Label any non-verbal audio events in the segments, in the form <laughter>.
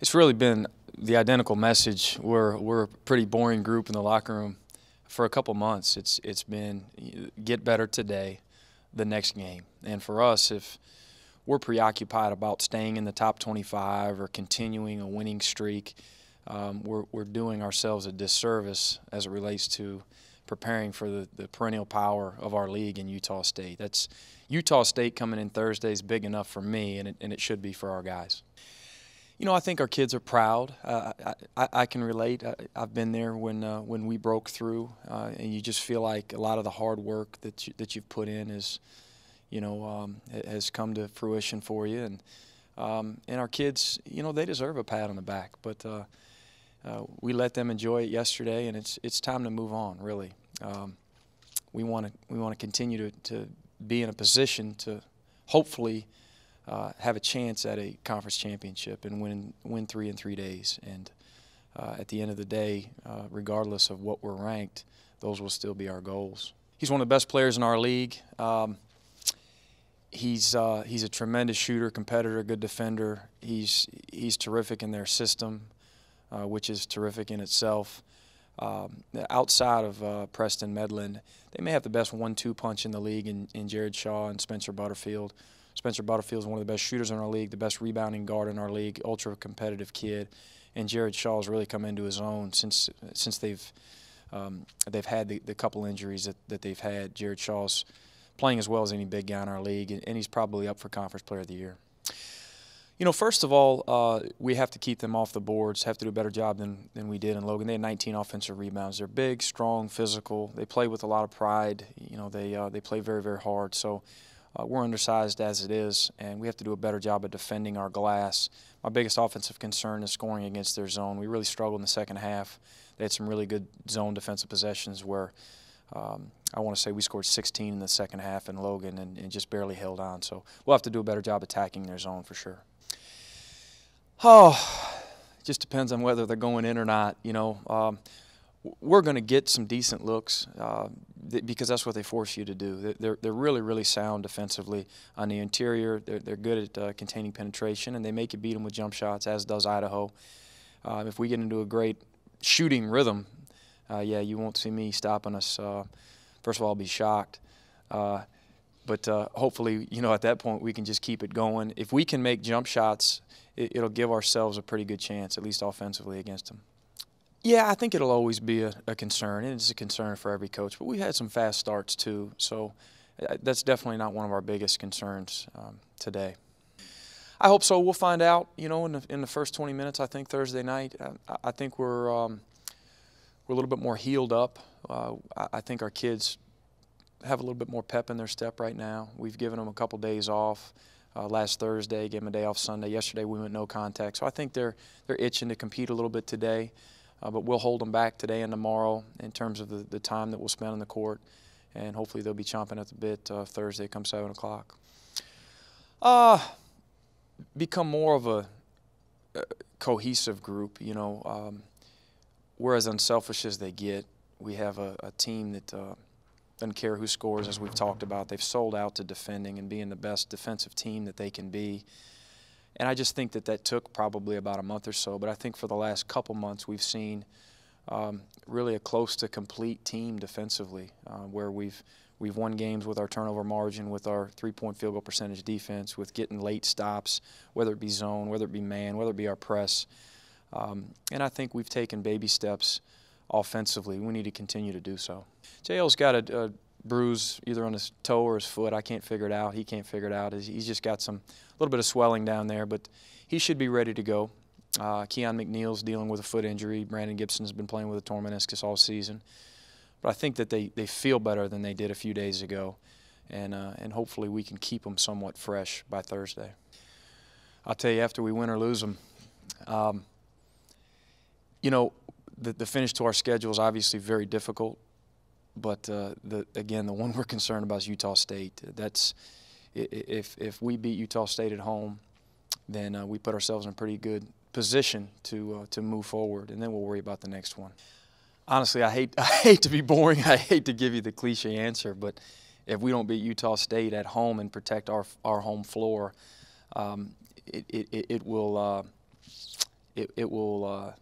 it's really been the identical message. We're we're a pretty boring group in the locker room for a couple months. It's it's been get better today, the next game. And for us, if we're preoccupied about staying in the top 25 or continuing a winning streak, um, we're we're doing ourselves a disservice as it relates to preparing for the, the perennial power of our league in Utah State. That's Utah State coming in Thursday is big enough for me, and it, and it should be for our guys you know, I think our kids are proud. Uh, I, I, can relate. I, have been there when uh, when we broke through, uh, and you just feel like a lot of the hard work that you, that you've put in is, you know, um, has come to fruition for you. And um, and our kids, you know, they deserve a pat on the back. But uh, uh, we let them enjoy it yesterday, and it's it's time to move on. Really, um, we want to we want to continue to to be in a position to hopefully uh, have a chance at a conference championship and win win three in three days. And uh, at the end of the day, uh, regardless of what we're ranked, those will still be our goals. He's one of the best players in our league. Um, he's uh, he's a tremendous shooter, competitor, good defender. He's he's terrific in their system, uh, which is terrific in itself. Um, outside of uh, Preston Medlin, they may have the best one-two punch in the league in, in Jared Shaw and Spencer Butterfield. Spencer Butterfield is one of the best shooters in our league, the best rebounding guard in our league, ultra competitive kid, and Jared Shaw has really come into his own since since they've um, they've had the, the, couple injuries that, that they've had. Jared Shaw's playing as well as any big guy in our league, and, and he's probably up for Conference Player of the Year. You know, first of all, uh, we have to keep them off the boards, have to do a better job than, than we did in Logan. They had 19 offensive rebounds. They're big, strong, physical. They play with a lot of pride. You know, they, uh, they play very, very hard. So uh, we're undersized as it is, and we have to do a better job of defending our glass. My biggest offensive concern is scoring against their zone. We really struggled in the second half. They had some really good zone defensive possessions where um, I want to say we scored 16 in the second half in Logan and, and, just barely held on. So we'll have to do a better job attacking their zone for sure. Oh, <sighs> it just depends on whether they're going in or not. You know, um, we're going to get some decent looks uh, th- because that's what they force you to do. They're, they're really, really sound defensively on the interior. They're, they're good at uh, containing penetration, and they make you beat them with jump shots, as does Idaho. Uh, if we get into a great shooting rhythm, uh, yeah, you won't see me stopping us. Uh, first of all, I'll be shocked. Uh, but hopefully, you know, at that point, we can just keep it going. If we can make jump shots, it, it'll give ourselves a pretty good chance, at least offensively, against them. Yeah, I think it'll always be a, a concern, and it's a concern for every coach. But we had some fast starts too, so uh, that's definitely not one of our biggest concerns um, today. I hope so. We'll find out. You know, in the, in the first 20 minutes, I think Thursday night, uh, I, I think we're um, we're a little bit more healed up. Uh, I, I think our kids have a little bit more pep in their step right now. We've given them a couple days off. Uh, last Thursday, gave them a day off Sunday. Yesterday, we went no contact. So I think they're they're itching to compete a little bit today. Uh, but we'll hold them back today and tomorrow in terms of the, the time that we'll spend on the court. And hopefully they'll be chomping at the bit uh, Thursday come 7 o'clock. Uh, become more of a, a uh, cohesive group, you know. Um, we're as unselfish as they get. We have a, a team that uh, doesn't care who scores, as we've talked about. They've sold out to defending and being the best defensive team that they can be. And I just think that that took probably about a month or so. But I think for the last couple months, we've seen um, really a close to complete team defensively, uh, where we've we've won games with our turnover margin, with our three-point field goal percentage defense, with getting late stops, whether it be zone, whether it be man, whether it be our press. Um, and I think we've taken baby steps offensively. We need to continue to do so. JL's got a, a bruise either on his toe or his foot. I can't figure it out. He can't figure it out. He's just got some a little bit of swelling down there, but he should be ready to go. Uh, Keon McNeil's dealing with a foot injury. Brandon Gibson's been playing with a torn meniscus all season. But I think that they, they feel better than they did a few days ago. And, uh, and hopefully we can keep them somewhat fresh by Thursday. I'll tell you, after we win or lose them, um, you know, the, the finish to our schedule is obviously very difficult. But uh, the, again, the one we're concerned about is Utah State. That's if if we beat Utah State at home, then uh, we put ourselves in a pretty good position to uh, to move forward, and then we'll worry about the next one. Honestly, I hate <laughs> I hate to be boring. I hate to give you the cliche answer, but if we don't beat Utah State at home and protect our our home floor, um, it, it, it will uh, it, it will uh,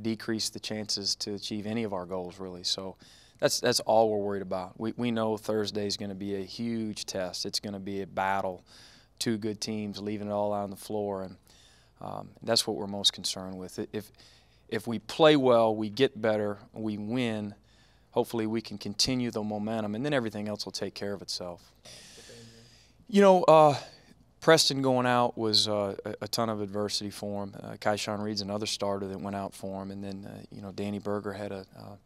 decrease the chances to achieve any of our goals really. So that's that's all we're worried about. We we know Thursday is going to be a huge test. It's going to be a battle, two good teams leaving it all out on the floor, and um, that's what we're most concerned with. If if we play well, we get better, we win. Hopefully, we can continue the momentum, and then everything else will take care of itself. You know. Uh, Preston going out was uh, a ton of adversity for him. Uh, Kaishan Reed's another starter that went out for him, and then uh, you know Danny Berger had a uh,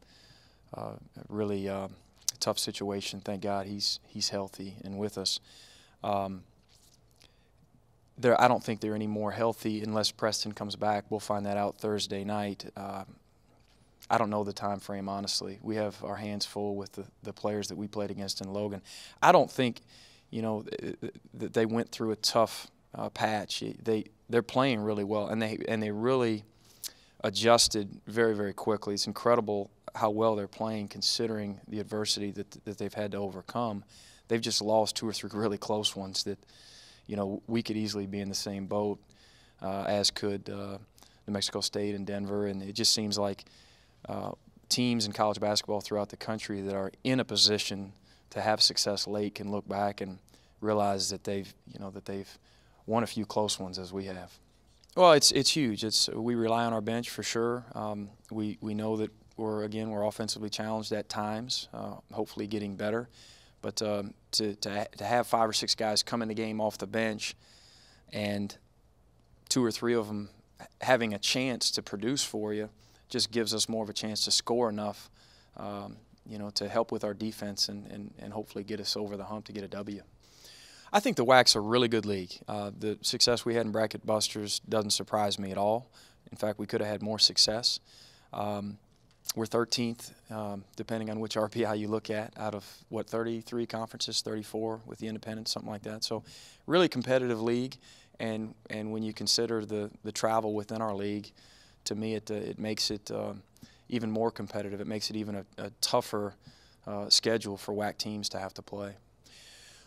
uh, really um, tough situation. Thank God he's he's healthy and with us. Um, there, I don't think they're any more healthy unless Preston comes back. We'll find that out Thursday night. Uh, I don't know the time frame honestly. We have our hands full with the, the players that we played against in Logan. I don't think, you know, that they went through a tough uh, patch. They they're playing really well, and they and they really adjusted very, very quickly. It's incredible how well they're playing considering the adversity that, that they've had to overcome. They've just lost two or three <laughs> really close ones that, you know, we could easily be in the same boat uh, as could uh, New Mexico State and Denver. And it just seems like uh, teams in college basketball throughout the country that are in a position to have success late can look back and realize that they've, you know, that they've won a few close ones as we have. Well, it's it's huge. It's we rely on our bench for sure. Um, we we know that we're again we're offensively challenged at times. Uh, hopefully, getting better. But um, to, to to have five or six guys come in the game off the bench, and two or three of them having a chance to produce for you, just gives us more of a chance to score enough, um, you know, to help with our defense and, and, and hopefully get us over the hump to get a W. I think the WAC's a really good league. Uh, the success we had in Bracket Busters doesn't surprise me at all. In fact, we could have had more success. Um, we're 13th, um, depending on which RPI you look at, out of what 33 conferences, 34 with the independents, something like that. So, really competitive league, and and when you consider the the travel within our league, to me it uh, it makes it uh, even more competitive. It makes it even a, a tougher uh, schedule for WAC teams to have to play.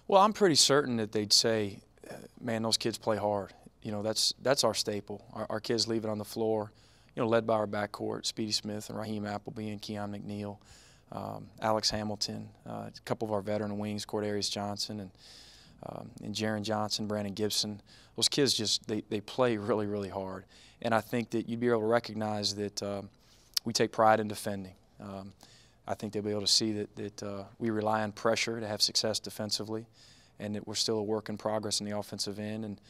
Well, I'm pretty certain that they'd say, uh, man, those kids play hard. You know, that's that's our staple. Our, our kids leave it on the floor, you know, led by our backcourt, Speedy Smith and Raheem Appleby and Keon McNeil, um, Alex Hamilton, uh, a couple of our veteran wings, Cordarius Johnson and um, and Jaron Johnson, Brandon Gibson. Those kids just, they, they play really, really hard. And I think that you'd be able to recognize that um, we take pride in defending. Um, I think they'll be able to see that, that uh, we rely on pressure to have success defensively and that we're still a work in progress in the offensive end. And,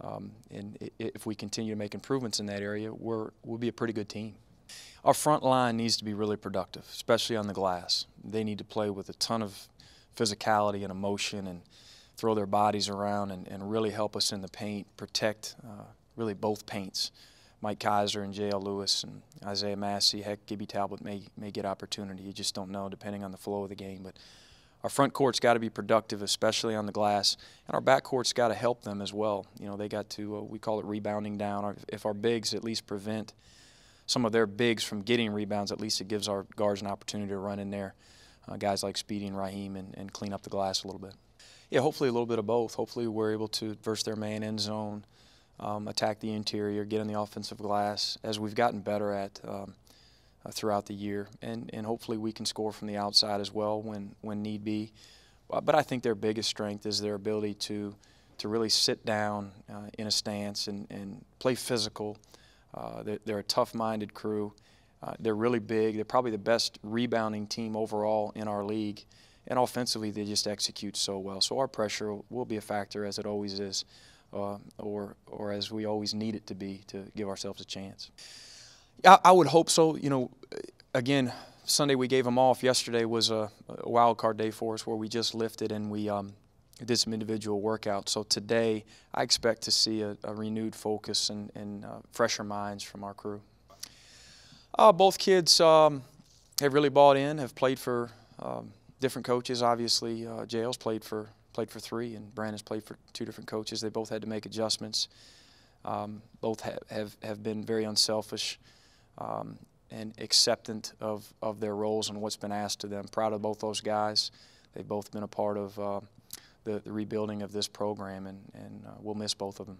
um, and it, if we continue to make improvements in that area, we're, we'll be a pretty good team. Our front line needs to be really productive, especially on the glass. They need to play with a ton of physicality and emotion and throw their bodies around and, and really help us in the paint, protect uh, really both paints. Mike Kaiser and J.L. Lewis and Isaiah Massey, heck, Gibby Talbot may, may get opportunity. You just don't know depending on the flow of the game. But our front court's got to be productive, especially on the glass, and our back court's got to help them as well. You know, they got to, uh, we call it rebounding down. if our bigs at least prevent some of their bigs from getting rebounds, at least it gives our guards an opportunity to run in there, uh, guys like Speedy and Raheem, and, and clean up the glass a little bit. Yeah, hopefully a little bit of both. Hopefully we're able to verse their man end zone um, attack the interior, get in the offensive glass, as we've gotten better at um, uh, throughout the year. And, and hopefully we can score from the outside as well when, when need be. Uh, but I think their biggest strength is their ability to, to really sit down uh, in a stance and, and play physical. Uh, they're, they're, a tough-minded crew. Uh, they're really big. They're probably the best rebounding team overall in our league. And offensively, they just execute so well. So our pressure will be a factor, as it always is uh, or, or as we always need it to be to give ourselves a chance. I, I would hope so. You know, again, Sunday we gave them off. Yesterday was a, a wild card day for us where we just lifted and we um, did some individual workouts. So today I expect to see a, a renewed focus and, and uh, fresher minds from our crew. Uh, both kids um, have really bought in, have played for um, different coaches. Obviously, uh, Jails played for played for three, and has played for two different coaches. They both had to make adjustments. Um, both have, have, have been very unselfish um, and acceptant of, of their roles and what's been asked of them. Proud of both those guys. They've both been a part of uh, the, the, rebuilding of this program, and, and uh, we'll miss both of them.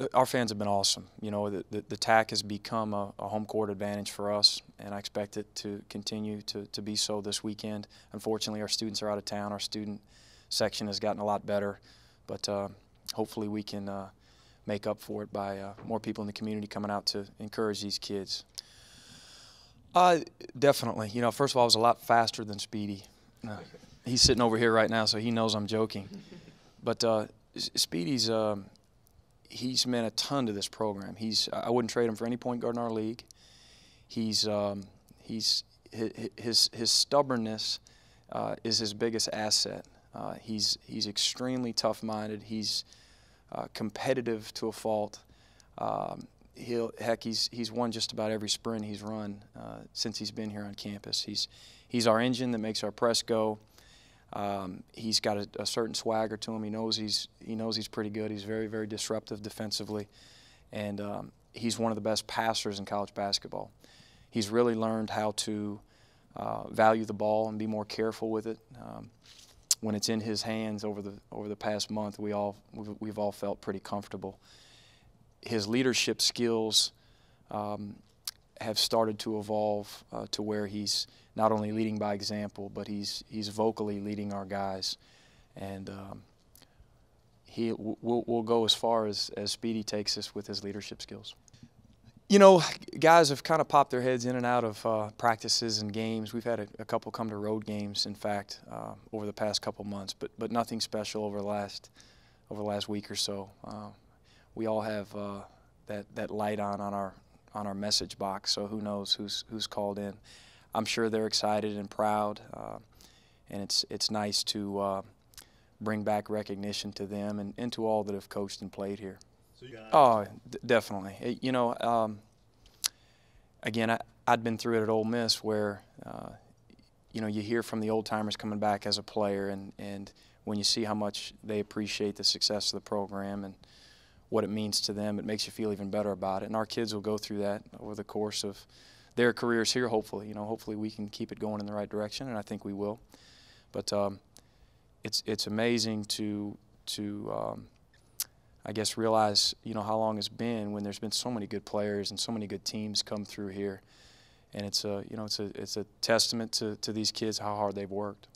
Uh, our fans have been awesome. You know, the, the, the TAC has become a, a, home court advantage for us, and I expect it to continue to, to be so this weekend. Unfortunately, our students are out of town. Our student section has gotten a lot better. But uh, hopefully we can uh, make up for it by uh, more people in the community coming out to encourage these kids. Uh, definitely. You know, first of all, I was a lot faster than Speedy. Uh, he's sitting over here right now, so he knows I'm joking. <laughs> But Speedy's um, he's meant a ton to this program. He's I wouldn't trade him for any point guard in our league. He's um, he's his his, his stubbornness uh, is his biggest asset. Uh, he's he's extremely tough-minded. He's uh, competitive to a fault. Um, he'll heck, he's he's won just about every sprint he's run uh, since he's been here on campus. He's he's our engine that makes our press go. Um, he's got a, a, certain swagger to him. He knows he's he knows he's pretty good. He's very very disruptive defensively, and um, he's one of the best passers in college basketball. He's really learned how to uh, value the ball and be more careful with it. Um, when it's in his hands over the over the past month, we all we've, we've all felt pretty comfortable. His leadership skills um, have started to evolve uh, to where he's not only leading by example, but he's he's vocally leading our guys, and um, he will we'll go as far as as Speedy takes us with his leadership skills. You know, guys have kind of popped their heads in and out of uh, practices and games. We've had a, a, couple come to road games, in fact, uh, over the past couple months, but but nothing special over the last over the last week or so. Uh, we all have uh, that that light on on our on our message box, so who knows who's who's called in. I'm sure they're excited and proud, uh, and it's it's nice to uh, bring back recognition to them and, and to all that have coached and played here. So oh, d- definitely. It, eh, you know, um, again, I, I'd been through it at Ole Miss where, uh, you know, you hear from the old timers coming back as a player, and, and when you see how much they appreciate the success of the program and what it means to them, it makes you feel even better about it. And our kids will go through that over the course of their careers here, hopefully. You know, hopefully we can keep it going in the right direction, and I think we will. But um, it's, it's amazing to, to um, – I guess realize you know how long it's been when there's been so many good players and so many good teams come through here, and it's a you know it's a it's a testament to to these kids how hard they've worked.